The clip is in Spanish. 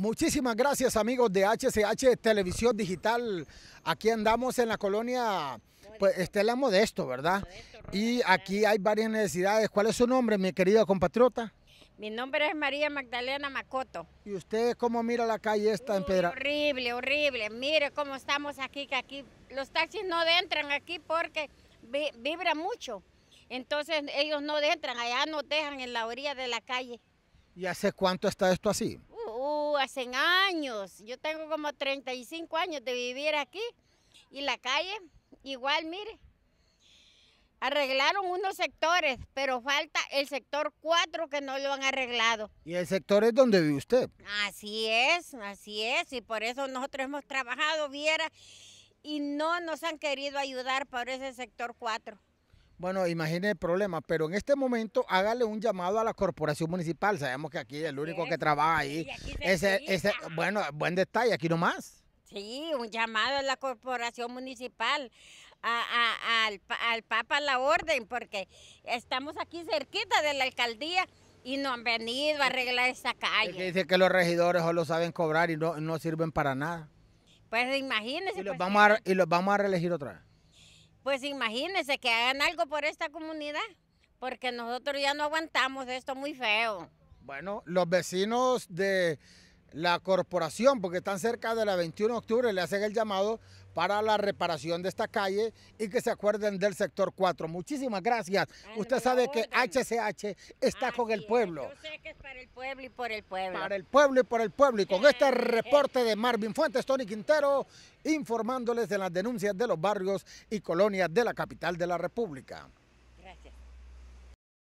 Muchísimas gracias amigos de HCH Televisión Digital. Aquí andamos en la colonia pues, Estela Modesto, ¿verdad? Y aquí hay varias necesidades. ¿Cuál es su nombre, mi querida compatriota? Mi nombre es María Magdalena Macoto. ¿Y usted cómo mira la calle esta en Pedra? Horrible, horrible. Mire cómo estamos aquí, que aquí los taxis no entran aquí porque vibra mucho. Entonces ellos no entran, allá nos dejan en la orilla de la calle. ¿Y hace cuánto está esto así? Hacen hace años. Yo tengo como 35 años de vivir aquí. Y la calle, igual, mire. Arreglaron unos sectores, pero falta el sector 4 que no lo han arreglado. ¿Y el sector es donde vive usted? Así es, así es. Y por eso nosotros hemos trabajado, viera, y no nos han querido ayudar por ese sector 4. Bueno, imagine el problema, pero en este momento hágale un llamado a la corporación municipal. Sabemos que aquí el único que trabaja ahí. Ese, ese, bueno, buen detalle, aquí nomás. Sí, un llamado a la corporación municipal, al, al, Papa la orden, porque estamos aquí cerquita de la alcaldía y no han venido a arreglar esa calle. que dice que los regidores solo saben cobrar y no, sirven para nada. Pues imagínese. los, pues, vamos y los vamos a reelegir otra vez. Pues imagínense que hagan algo por esta comunidad, porque nosotros ya no aguantamos esto muy feo. Bueno, los vecinos de la corporación, porque están cerca de la 21 de octubre, le hacen el llamado para la reparación de esta calle y que se acuerden del sector 4. Muchísimas gracias. Usted sabe que HCH está con el pueblo. Yo sé que es para el pueblo y por el pueblo. Para el pueblo y por el pueblo. Y con este eh, eh. reporte de Marvin Fuentes, Tony Quintero, informándoles de las denuncias de los barrios y colonias de la capital de la República.